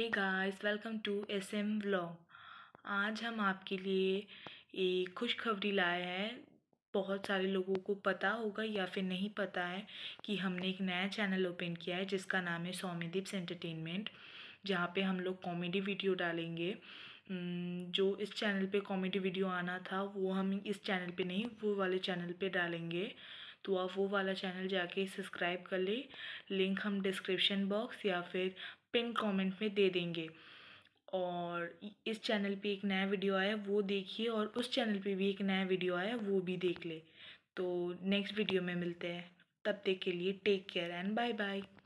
hey guys welcome to S M vlog आज हम आपके लिए एक खुशखबरी लाए हैं बहुत सारे लोगों को पता होगा या फिर नहीं पता है कि हमने एक नया चैनल ओपन किया है जिसका नाम है सौम्यदीप्स एंटरटेनमेंट जहाँ पे हम लोग कॉमेडी वीडियो डालेंगे जो इस चैनल पे कॉमेडी वीडियो आना था वो हम इस चैनल पे नहीं वो वाले चैनल पे डालेंगे तो आप वो वाला चैनल जाके सब्सक्राइब कर ले लिंक हम डिस्क्रिप्शन बॉक्स या फिर पिन कमेंट में दे देंगे और इस चैनल पे एक नया वीडियो आया वो देखिए और उस चैनल पे भी एक नया वीडियो आया वो भी देख ले तो नेक्स्ट वीडियो में मिलते हैं तब तक के लिए take care and bye bye